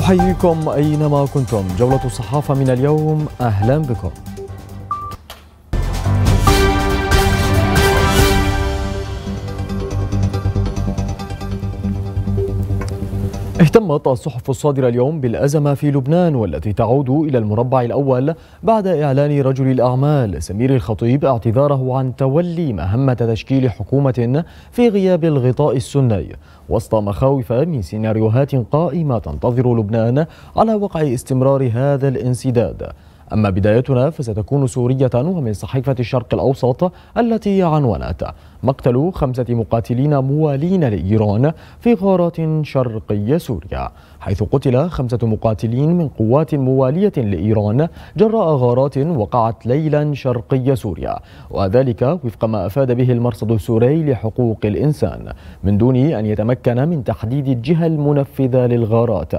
أحييكم أينما كنتم جولة الصحافة من اليوم أهلا بكم اهتمت الصحف الصادرة اليوم بالأزمة في لبنان والتي تعود إلى المربع الأول بعد إعلان رجل الأعمال سمير الخطيب اعتذاره عن تولي مهمة تشكيل حكومة في غياب الغطاء السني وسط مخاوف من سيناريوهات قائمة تنتظر لبنان على وقع استمرار هذا الانسداد أما بدايتنا فستكون سورية ومن صحيفة الشرق الأوسط التي عنونت مقتل خمسة مقاتلين موالين لإيران في غارات شرقي سوريا حيث قتل خمسة مقاتلين من قوات موالية لإيران جراء غارات وقعت ليلا شرقي سوريا وذلك وفق ما أفاد به المرصد السوري لحقوق الإنسان من دون أن يتمكن من تحديد الجهة المنفذة للغارات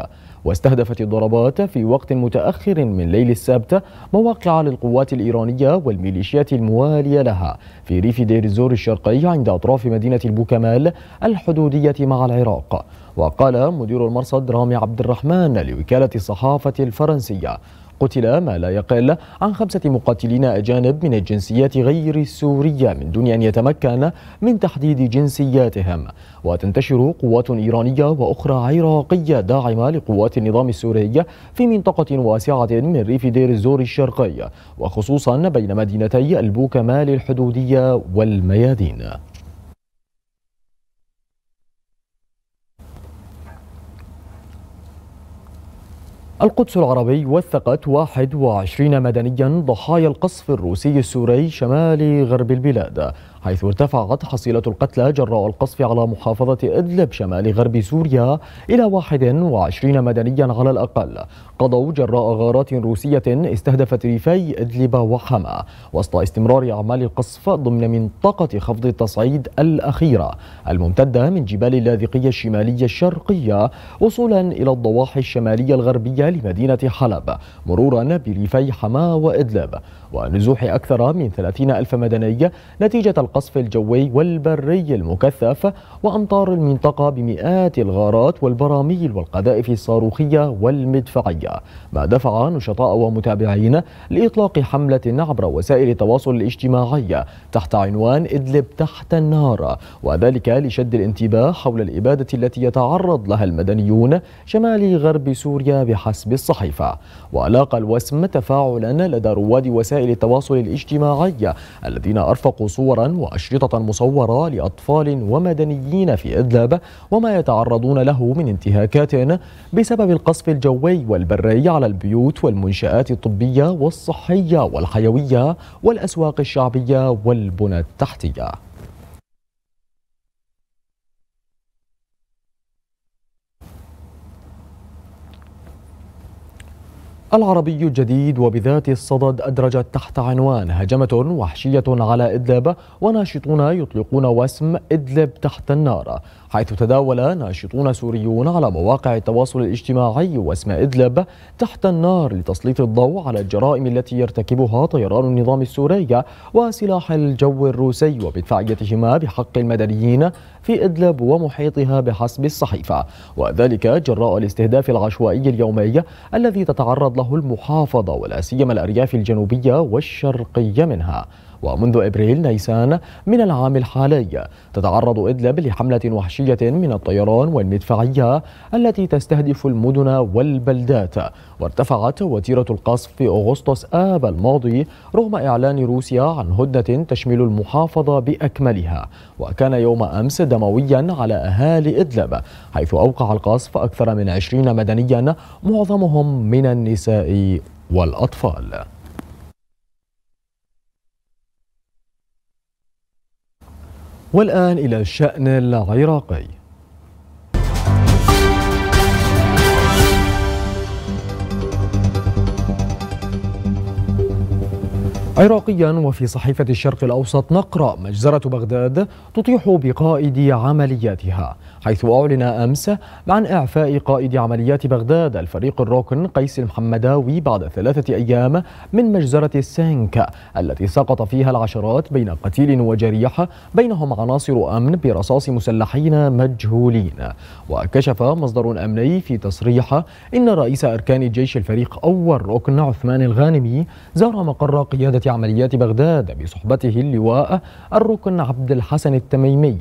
واستهدفت الضربات في وقت متأخر من ليل السبت مواقع للقوات الإيرانية والميليشيات الموالية لها في ريف دير الزور الشرقي عند أطراف مدينة البوكمال الحدودية مع العراق وقال مدير المرصد رامي عبد الرحمن لوكالة الصحافة الفرنسية قتل ما لا يقل عن خمسة مقاتلين أجانب من الجنسيات غير السورية من دون أن يتمكن من تحديد جنسياتهم وتنتشر قوات إيرانية وأخرى عراقية داعمة لقوات النظام السوري في منطقة واسعة من ريف دير الزور الشرقي وخصوصا بين مدينتي البوكمال الحدودية والميادين القدس العربي وثقت 21 مدنيا ضحايا القصف الروسي السوري شمال غرب البلاد حيث ارتفعت حصيلة القتلى جراء القصف على محافظة إدلب شمال غرب سوريا إلى 21 مدنيا على الأقل قضوا جراء غارات روسية استهدفت ريفي إدلب وحما وسط استمرار أعمال القصف ضمن منطقة خفض التصعيد الأخيرة الممتدة من جبال اللاذقية الشمالية الشرقية وصولا إلى الضواحي الشمالية الغربية لمدينة حلب مرورا بريفي حما وإدلب ونزوح أكثر من 30 ألف مدني نتيجة القصف الجوي والبري المكثف وأمطار المنطقة بمئات الغارات والبراميل والقذائف الصاروخية والمدفعية ما دفع نشطاء ومتابعين لإطلاق حملة عبر وسائل التواصل الاجتماعي تحت عنوان إدلب تحت النار وذلك لشد الانتباه حول الإبادة التي يتعرض لها المدنيون شمال غرب سوريا بحسب الصحيفة ولاقى الوسم تفاعلا لدى رواد وسائل وسائل التواصل الاجتماعي الذين أرفقوا صورا وأشرطة مصورة لأطفال ومدنيين في إدلب وما يتعرضون له من انتهاكات بسبب القصف الجوي والبري على البيوت والمنشآت الطبية والصحية والحيوية والأسواق الشعبية والبنى التحتية العربي الجديد وبذات الصدد أدرجت تحت عنوان هجمة وحشية على إدلب وناشطون يطلقون وسم إدلب تحت النار حيث تداول ناشطون سوريون على مواقع التواصل الاجتماعي واسم إدلب تحت النار لتسليط الضوء على الجرائم التي يرتكبها طيران النظام السوري وسلاح الجو الروسي وبدفعيتهما بحق المدنيين في إدلب ومحيطها بحسب الصحيفة وذلك جراء الاستهداف العشوائي اليومي الذي تتعرض له المحافظة ولا سيما الأرياف الجنوبية والشرقية منها ومنذ أبريل نيسان من العام الحالي تتعرض إدلب لحملة وحشية من الطيران والمدفعية التي تستهدف المدن والبلدات وارتفعت وتيرة القصف في أغسطس آب الماضي رغم إعلان روسيا عن هدنة تشمل المحافظة بأكملها وكان يوم أمس دمويا على أهالي إدلب حيث أوقع القصف أكثر من 20 مدنيا معظمهم من النساء والأطفال والآن إلى الشأن العراقي عراقيا وفي صحيفة الشرق الأوسط نقرأ مجزرة بغداد تطيح بقائد عملياتها حيث أعلن أمس عن إعفاء قائد عمليات بغداد الفريق الركن قيس المحمداوي بعد ثلاثة أيام من مجزرة السينك التي سقط فيها العشرات بين قتيل وجريح بينهم عناصر أمن برصاص مسلحين مجهولين وكشف مصدر أمني في تصريح إن رئيس أركان جيش الفريق أول ركن عثمان الغانمي زار مقر قيادة عمليات بغداد بصحبته اللواء الركن عبد الحسن التميمي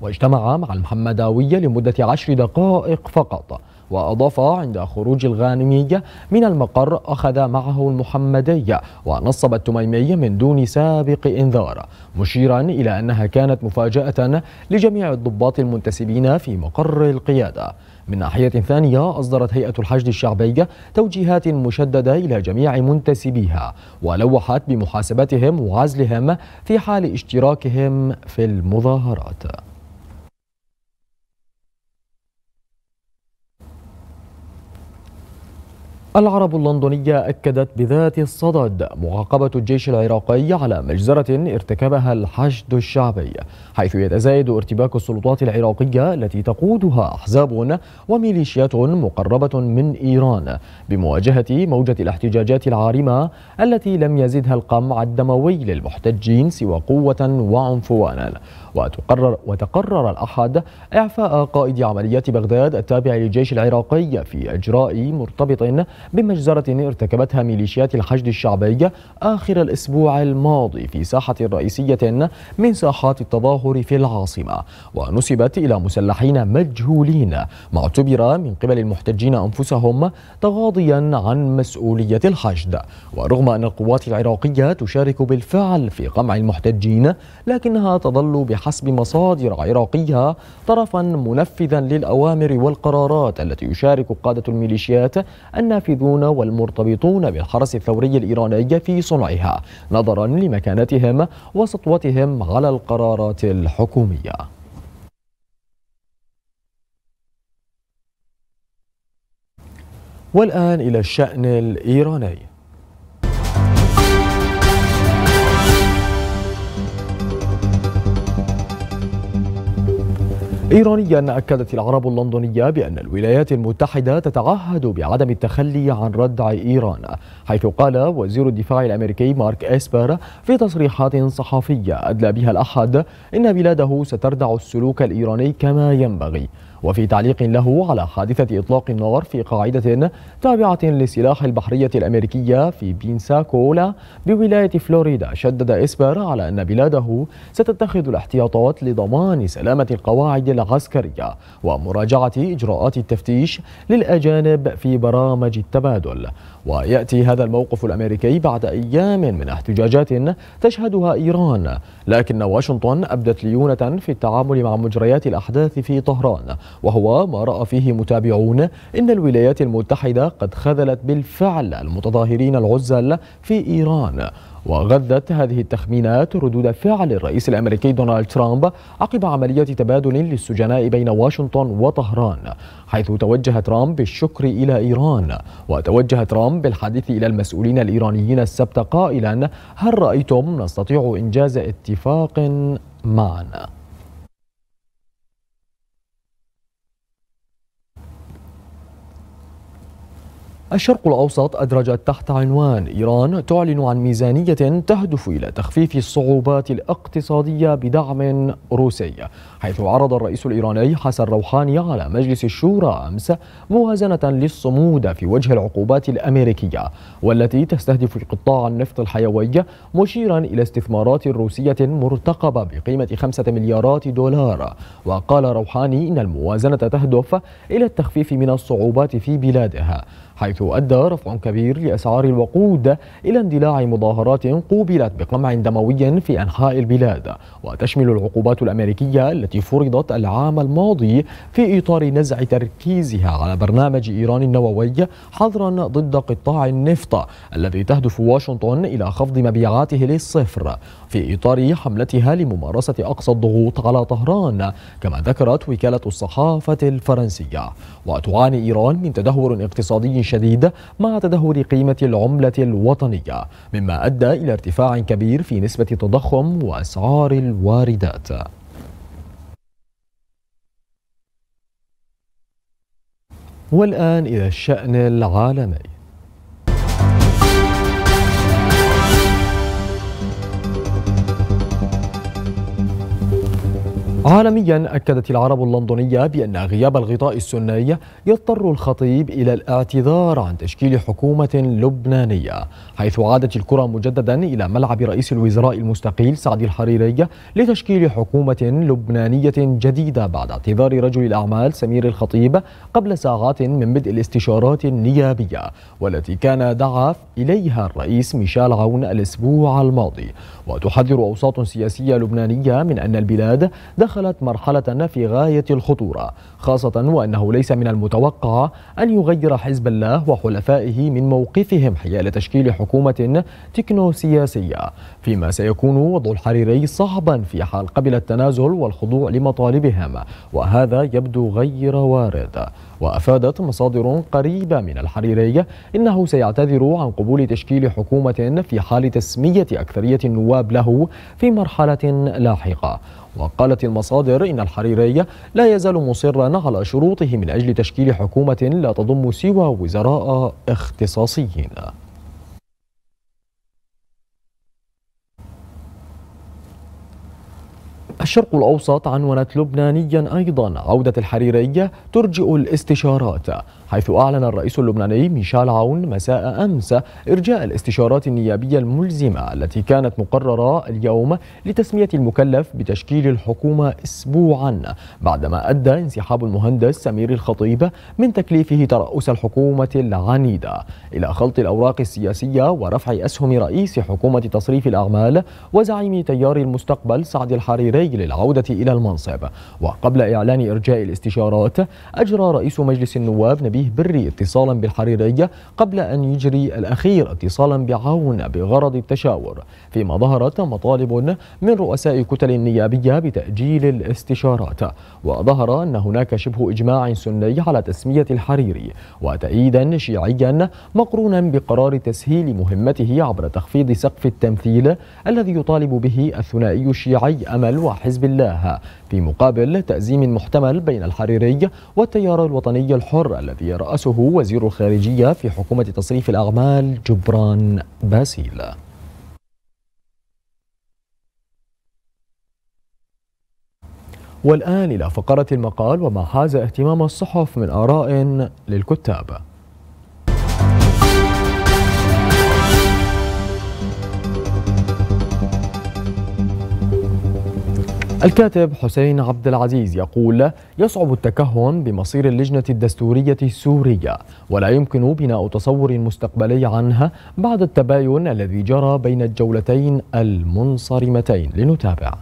واجتمع مع المحمداوي الغانمية لمدة عشر دقائق فقط وأضاف عند خروج الغانمية من المقر أخذ معه المحمدية ونصب التميمي من دون سابق إنذار مشيرا إلى أنها كانت مفاجأة لجميع الضباط المنتسبين في مقر القيادة من ناحية ثانية أصدرت هيئة الحشد الشعبية توجيهات مشددة إلى جميع منتسبيها ولوحت بمحاسبتهم وعزلهم في حال اشتراكهم في المظاهرات العرب اللندنية أكدت بذات الصدد معاقبة الجيش العراقي على مجزرة ارتكبها الحشد الشعبي حيث يتزايد ارتباك السلطات العراقية التي تقودها أحزاب وميليشيات مقربة من إيران بمواجهة موجة الاحتجاجات العارمة التي لم يزدها القمع الدموي للمحتجين سوى قوة وعنفوانا وتقرر وتقرر الأحد إعفاء قائد عمليات بغداد التابع للجيش العراقي في إجراء مرتبط بمجزرة ارتكبتها ميليشيات الحشد الشعبي آخر الأسبوع الماضي في ساحة رئيسية من ساحات التظاهر في العاصمة ونسبت إلى مسلحين مجهولين ما اعتبر من قبل المحتجين أنفسهم تغاضيا عن مسؤولية الحشد ورغم أن القوات العراقية تشارك بالفعل في قمع المحتجين لكنها تظل بحسب مصادر عراقية طرفا منفذا للأوامر والقرارات التي يشارك قادة الميليشيات النافذة النافذون والمرتبطون بالحرس الثوري الإيراني في صنعها نظرا لمكانتهم وسطوتهم على القرارات الحكومية والآن إلى الشأن الإيراني إيرانيا أكدت العرب اللندنية بأن الولايات المتحدة تتعهد بعدم التخلي عن ردع إيران حيث قال وزير الدفاع الأمريكي مارك إسبر في تصريحات صحفية أدلى بها الأحد إن بلاده ستردع السلوك الإيراني كما ينبغي وفي تعليق له على حادثة إطلاق النار في قاعدة تابعة لسلاح البحرية الأمريكية في بينساكولا بولاية فلوريدا شدد إسبر على أن بلاده ستتخذ الاحتياطات لضمان سلامة القواعد العسكرية ومراجعة إجراءات التفتيش للأجانب في برامج التبادل ويأتي هذا الموقف الأمريكي بعد أيام من احتجاجات تشهدها إيران لكن واشنطن أبدت ليونة في التعامل مع مجريات الأحداث في طهران وهو ما رأى فيه متابعون إن الولايات المتحدة قد خذلت بالفعل المتظاهرين العزل في إيران وغذت هذه التخمينات ردود فعل الرئيس الامريكي دونالد ترامب عقب عمليه تبادل للسجناء بين واشنطن وطهران حيث توجه ترامب بالشكر الى ايران وتوجه ترامب بالحديث الى المسؤولين الايرانيين السبت قائلا هل رايتم نستطيع انجاز اتفاق معنا الشرق الأوسط أدرجت تحت عنوان إيران تعلن عن ميزانية تهدف إلى تخفيف الصعوبات الاقتصادية بدعم روسي حيث عرض الرئيس الإيراني حسن روحاني على مجلس الشورى أمس موازنة للصمود في وجه العقوبات الأمريكية والتي تستهدف قطاع النفط الحيوي مشيرا إلى استثمارات روسية مرتقبة بقيمة خمسة مليارات دولار وقال روحاني إن الموازنة تهدف إلى التخفيف من الصعوبات في بلادها حيث أدى رفع كبير لأسعار الوقود إلى اندلاع مظاهرات قوبلت بقمع دموي في أنحاء البلاد وتشمل العقوبات الأمريكية التي فرضت العام الماضي في إطار نزع تركيزها على برنامج إيران النووي حظرا ضد قطاع النفط الذي تهدف واشنطن إلى خفض مبيعاته للصفر في إطار حملتها لممارسة أقصى الضغوط على طهران كما ذكرت وكالة الصحافة الفرنسية وتعاني إيران من تدهور اقتصادي شديد مع تدهور قيمة العملة الوطنية مما أدى إلى ارتفاع كبير في نسبة التضخم وأسعار الواردات والآن إلى الشأن العالمي عالميا أكدت العرب اللندنية بأن غياب الغطاء السني يضطر الخطيب إلى الاعتذار عن تشكيل حكومة لبنانية حيث عادت الكرة مجددا إلى ملعب رئيس الوزراء المستقيل سعد الحريري لتشكيل حكومة لبنانية جديدة بعد اعتذار رجل الأعمال سمير الخطيب قبل ساعات من بدء الاستشارات النيابية والتي كان دعا إليها الرئيس ميشيل عون الأسبوع الماضي وتحذر أوساط سياسية لبنانية من أن البلاد دخلت مرحلة في غاية الخطورة خاصة وأنه ليس من المتوقع أن يغير حزب الله وحلفائه من موقفهم حيال تشكيل حكومة تكنو سياسية فيما سيكون وضع الحريري صعبا في حال قبل التنازل والخضوع لمطالبهم وهذا يبدو غير وارد وأفادت مصادر قريبة من الحريرية إنه سيعتذر عن قبول تشكيل حكومة في حال تسمية أكثرية النواب له في مرحلة لاحقة وقالت المصادر إن الحريري لا يزال مصرا على شروطه من أجل تشكيل حكومة لا تضم سوى وزراء اختصاصيين الشرق الأوسط عنونت لبنانيا أيضا عودة الحريرية ترجئ الاستشارات حيث أعلن الرئيس اللبناني ميشال عون مساء أمس إرجاء الاستشارات النيابية الملزمة التي كانت مقررة اليوم لتسمية المكلف بتشكيل الحكومة أسبوعا بعدما أدى انسحاب المهندس سمير الخطيب من تكليفه ترأس الحكومة العنيدة إلى خلط الأوراق السياسية ورفع أسهم رئيس حكومة تصريف الأعمال وزعيم تيار المستقبل سعد الحريري للعودة إلى المنصب وقبل إعلان إرجاء الاستشارات أجرى رئيس مجلس النواب نبي أبيه بري اتصالا بالحريرية قبل أن يجري الأخير اتصالا بعون بغرض التشاور فيما ظهرت مطالب من رؤساء كتل نيابية بتأجيل الاستشارات وظهر أن هناك شبه إجماع سني على تسمية الحريري وتأييدا شيعيا مقرونا بقرار تسهيل مهمته عبر تخفيض سقف التمثيل الذي يطالب به الثنائي الشيعي أمل وحزب الله في مقابل تأزيم محتمل بين الحريري والتيار الوطني الحر الذي يرأسه وزير الخارجية في حكومة تصريف الأعمال جبران باسيل والآن إلى فقرة المقال وما حاز اهتمام الصحف من آراء للكتاب الكاتب حسين عبد العزيز يقول يصعب التكهن بمصير اللجنة الدستورية السورية ولا يمكن بناء تصور مستقبلي عنها بعد التباين الذي جرى بين الجولتين المنصرمتين لنتابع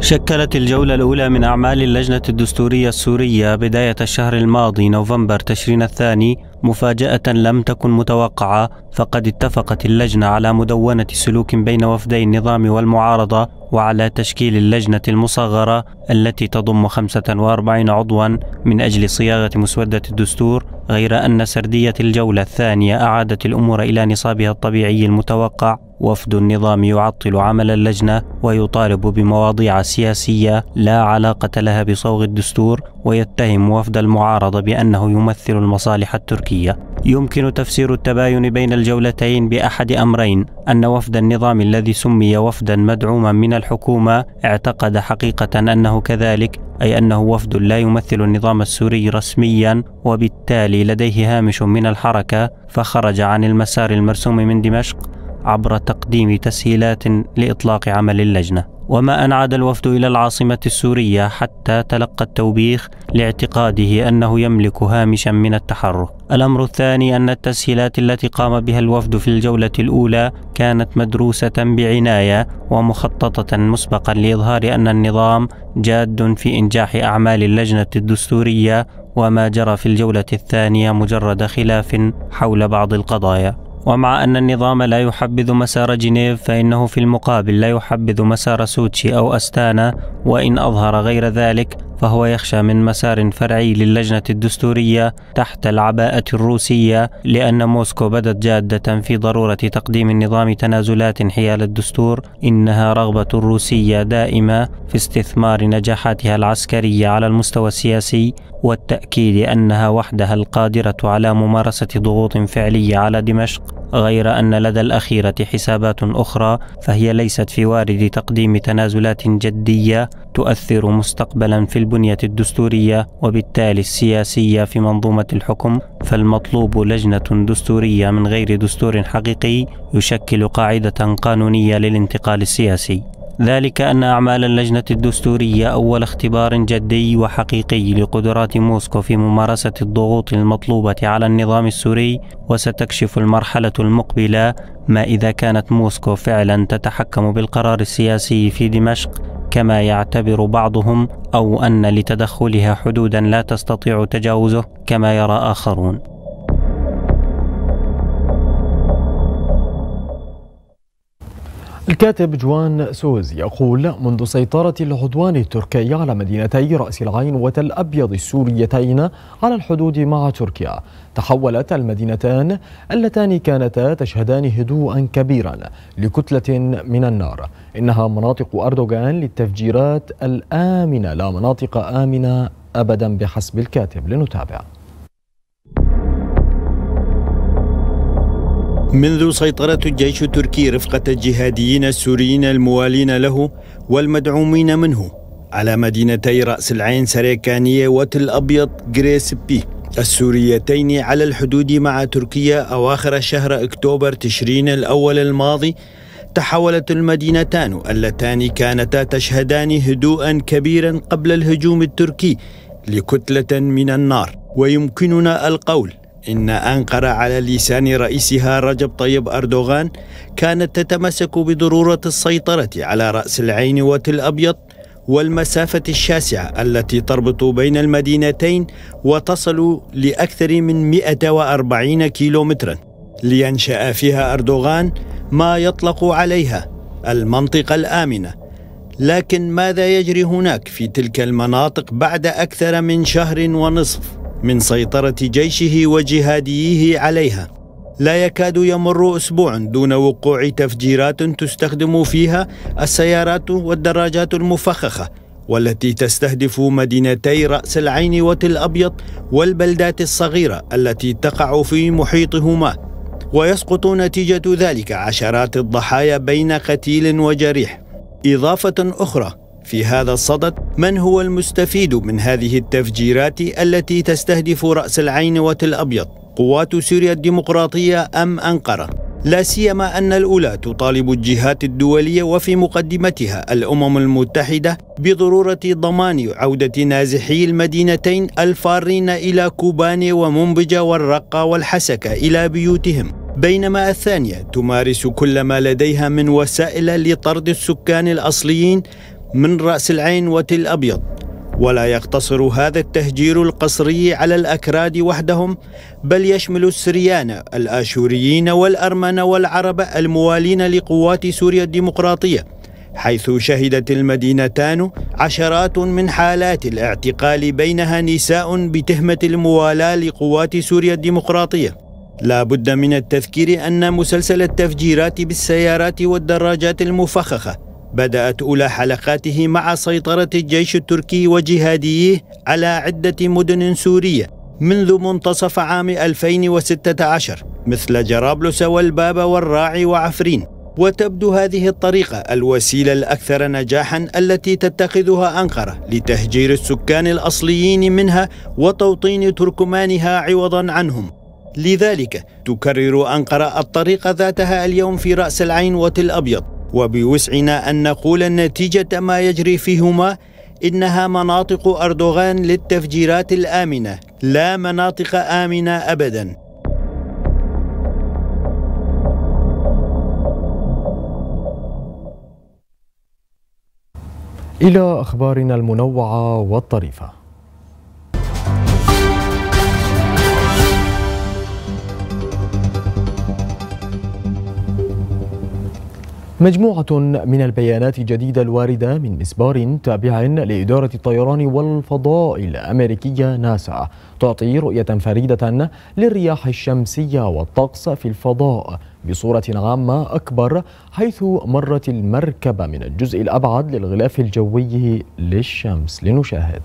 شكلت الجولة الأولى من أعمال اللجنة الدستورية السورية بداية الشهر الماضي نوفمبر تشرين الثاني مفاجأة لم تكن متوقعة فقد اتفقت اللجنة على مدونة سلوك بين وفدي النظام والمعارضة وعلى تشكيل اللجنة المصغرة التي تضم 45 عضوا من أجل صياغة مسودة الدستور غير أن سردية الجولة الثانية أعادت الأمور إلى نصابها الطبيعي المتوقع وفد النظام يعطل عمل اللجنة ويطالب بمواضيع سياسية لا علاقة لها بصوغ الدستور ويتهم وفد المعارضة بأنه يمثل المصالح التركية يمكن تفسير التباين بين الجولتين بأحد أمرين أن وفد النظام الذي سمي وفدا مدعوما من الحكومة اعتقد حقيقة أنه كذلك أي أنه وفد لا يمثل النظام السوري رسميا وبالتالي لديه هامش من الحركة فخرج عن المسار المرسوم من دمشق عبر تقديم تسهيلات لاطلاق عمل اللجنه وما ان عاد الوفد الى العاصمه السوريه حتى تلقى التوبيخ لاعتقاده انه يملك هامشا من التحرك الامر الثاني ان التسهيلات التي قام بها الوفد في الجوله الاولى كانت مدروسه بعنايه ومخططه مسبقا لاظهار ان النظام جاد في انجاح اعمال اللجنه الدستوريه وما جرى في الجوله الثانيه مجرد خلاف حول بعض القضايا ومع أن النظام لا يحبذ مسار جنيف فإنه في المقابل لا يحبذ مسار سوتشي أو أستانا وإن أظهر غير ذلك فهو يخشى من مسار فرعي للجنة الدستورية تحت العباءة الروسية لأن موسكو بدت جادة في ضرورة تقديم النظام تنازلات حيال الدستور إنها رغبة روسية دائمة في استثمار نجاحاتها العسكرية على المستوى السياسي والتأكيد أنها وحدها القادرة على ممارسة ضغوط فعلية على دمشق غير أن لدى الأخيرة حسابات أخرى فهي ليست في وارد تقديم تنازلات جدية تؤثر مستقبلا في البنية الدستورية وبالتالي السياسية في منظومة الحكم فالمطلوب لجنة دستورية من غير دستور حقيقي يشكل قاعدة قانونية للانتقال السياسي ذلك أن أعمال اللجنة الدستورية أول اختبار جدي وحقيقي لقدرات موسكو في ممارسة الضغوط المطلوبة على النظام السوري وستكشف المرحلة المقبلة ما إذا كانت موسكو فعلا تتحكم بالقرار السياسي في دمشق كما يعتبر بعضهم أو أن لتدخلها حدودا لا تستطيع تجاوزه كما يرى آخرون الكاتب جوان سوز يقول منذ سيطرة العدوان التركي على مدينتي رأس العين وتل أبيض السوريتين على الحدود مع تركيا تحولت المدينتان اللتان كانتا تشهدان هدوءا كبيرا لكتلة من النار إنها مناطق أردوغان للتفجيرات الآمنة لا مناطق آمنة أبدا بحسب الكاتب لنتابع منذ سيطرة الجيش التركي رفقة الجهاديين السوريين الموالين له والمدعومين منه على مدينتي رأس العين سريكانية وتل أبيض غريس بي السوريتين على الحدود مع تركيا أواخر شهر أكتوبر تشرين الأول الماضي تحولت المدينتان اللتان كانتا تشهدان هدوءا كبيرا قبل الهجوم التركي لكتلة من النار ويمكننا القول إن أنقرة على لسان رئيسها رجب طيب أردوغان كانت تتمسك بضرورة السيطرة على رأس العين وتل أبيض والمسافة الشاسعة التي تربط بين المدينتين وتصل لأكثر من 140 كيلومترا لينشأ فيها أردوغان ما يطلق عليها المنطقة الآمنة لكن ماذا يجري هناك في تلك المناطق بعد أكثر من شهر ونصف؟ من سيطرة جيشه وجهادييه عليها لا يكاد يمر أسبوع دون وقوع تفجيرات تستخدم فيها السيارات والدراجات المفخخة والتي تستهدف مدينتي رأس العين وتل أبيض والبلدات الصغيرة التي تقع في محيطهما ويسقط نتيجة ذلك عشرات الضحايا بين قتيل وجريح إضافة أخرى في هذا الصدد من هو المستفيد من هذه التفجيرات التي تستهدف رأس العين وتل ابيض قوات سوريا الديمقراطية أم أنقرة لا سيما أن الأولى تطالب الجهات الدولية وفي مقدمتها الأمم المتحدة بضرورة ضمان عودة نازحي المدينتين الفارين إلى كوباني ومنبجة والرقة والحسكة إلى بيوتهم بينما الثانية تمارس كل ما لديها من وسائل لطرد السكان الأصليين من رأس العين وتل أبيض ولا يقتصر هذا التهجير القسري على الأكراد وحدهم بل يشمل السريان الآشوريين والأرمن والعرب الموالين لقوات سوريا الديمقراطية حيث شهدت المدينتان عشرات من حالات الاعتقال بينها نساء بتهمة الموالاة لقوات سوريا الديمقراطية لا بد من التذكير أن مسلسل التفجيرات بالسيارات والدراجات المفخخة بدأت أولى حلقاته مع سيطرة الجيش التركي وجهاديه على عدة مدن سورية منذ منتصف عام 2016 مثل جرابلس والباب والراعي وعفرين وتبدو هذه الطريقة الوسيلة الأكثر نجاحا التي تتخذها أنقرة لتهجير السكان الأصليين منها وتوطين تركمانها عوضا عنهم لذلك تكرر أنقرة الطريقة ذاتها اليوم في رأس العين وتل أبيض وبوسعنا أن نقول نتيجة ما يجري فيهما إنها مناطق أردوغان للتفجيرات الآمنة لا مناطق آمنة أبداً إلى أخبارنا المنوعة والطريفة مجموعة من البيانات الجديدة الواردة من مسبار تابع لإدارة الطيران والفضاء الأمريكية ناسا تعطي رؤية فريدة للرياح الشمسية والطقس في الفضاء بصورة عامة أكبر حيث مرت المركبة من الجزء الأبعد للغلاف الجوي للشمس لنشاهد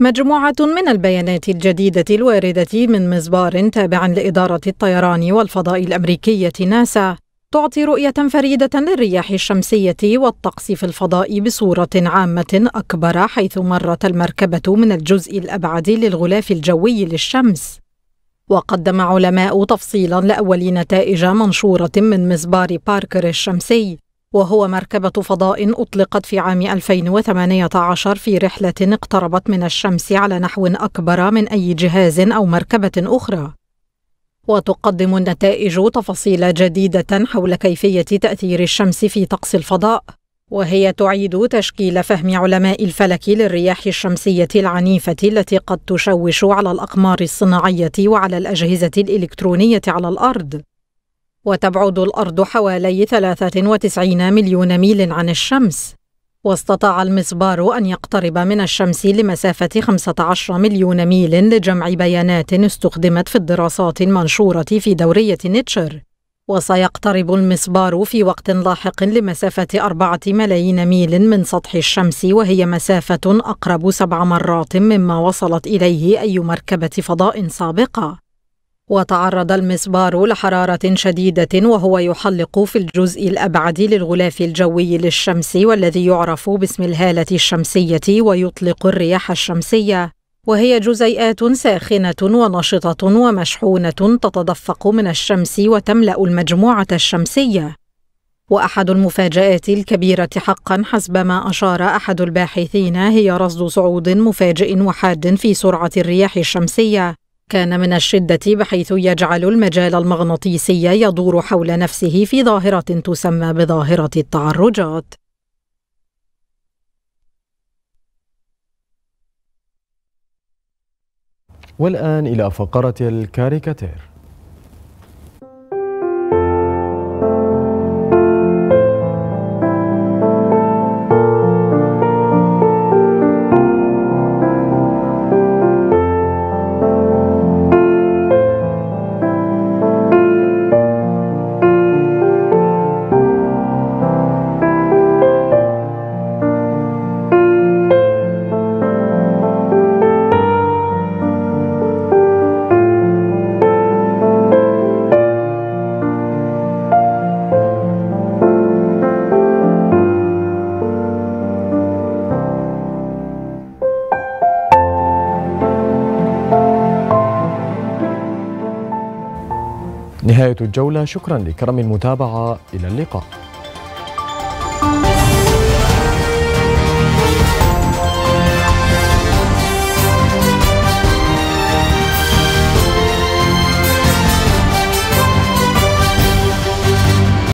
مجموعة من البيانات الجديدة الواردة من مزبار تابع لإدارة الطيران والفضاء الأمريكية ناسا تعطي رؤية فريدة للرياح الشمسية والطقس في الفضاء بصورة عامة أكبر حيث مرت المركبة من الجزء الأبعد للغلاف الجوي للشمس. وقدم علماء تفصيلا لأول نتائج منشورة من مزبار باركر الشمسي وهو مركبة فضاء أطلقت في عام 2018 في رحلة اقتربت من الشمس على نحو أكبر من أي جهاز أو مركبة أخرى. وتقدم النتائج تفاصيل جديدة حول كيفية تأثير الشمس في طقس الفضاء، وهي تعيد تشكيل فهم علماء الفلك للرياح الشمسية العنيفة التي قد تشوش على الأقمار الصناعية وعلى الأجهزة الإلكترونية على الأرض. وتبعد الأرض حوالي 93 مليون ميل عن الشمس واستطاع المسبار أن يقترب من الشمس لمسافة 15 مليون ميل لجمع بيانات استخدمت في الدراسات المنشورة في دورية نيتشر وسيقترب المسبار في وقت لاحق لمسافة أربعة ملايين ميل من سطح الشمس وهي مسافة أقرب سبع مرات مما وصلت إليه أي مركبة فضاء سابقة وتعرض المسبار لحرارة شديدة وهو يحلق في الجزء الأبعد للغلاف الجوي للشمس والذي يعرف باسم الهالة الشمسية ويطلق الرياح الشمسية وهي جزيئات ساخنة ونشطة ومشحونة تتدفق من الشمس وتملأ المجموعة الشمسية واحد المفاجات الكبيره حقا حسب ما اشار احد الباحثين هي رصد صعود مفاجئ وحاد في سرعه الرياح الشمسيه كان من الشدة بحيث يجعل المجال المغناطيسي يدور حول نفسه في ظاهرة تسمى بظاهرة التعرجات. والآن إلى فقرة الكاريكاتير نهاية الجولة شكرا لكرم المتابعة إلى اللقاء